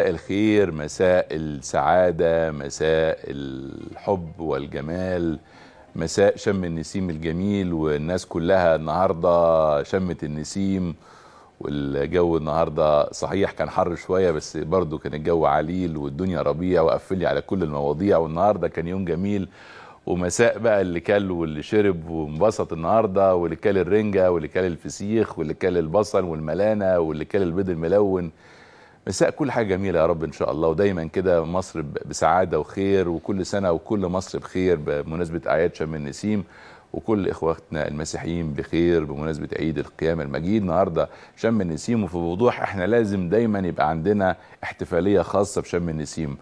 مساء الخير مساء السعادة مساء الحب والجمال مساء شم النسيم الجميل والناس كلها النهاردة شمت النسيم والجو النهاردة صحيح كان حر شوية بس برضو كان الجو عليل والدنيا ربيع وقفلي على كل المواضيع والنهاردة كان يوم جميل ومساء بقى اللي كل واللي شرب وانبسط النهارده واللي كل الرنجه واللي كل الفسيخ واللي كل البصل والملانه واللي كل البيض الملون مساء كل حاجه جميله يا رب ان شاء الله ودايما كده مصر بسعاده وخير وكل سنه وكل مصر بخير بمناسبه اعياد شم النسيم وكل اخواتنا المسيحيين بخير بمناسبه عيد القيامه المجيد النهارده شم النسيم وفي وضوح احنا لازم دايما يبقى عندنا احتفاليه خاصه بشم النسيم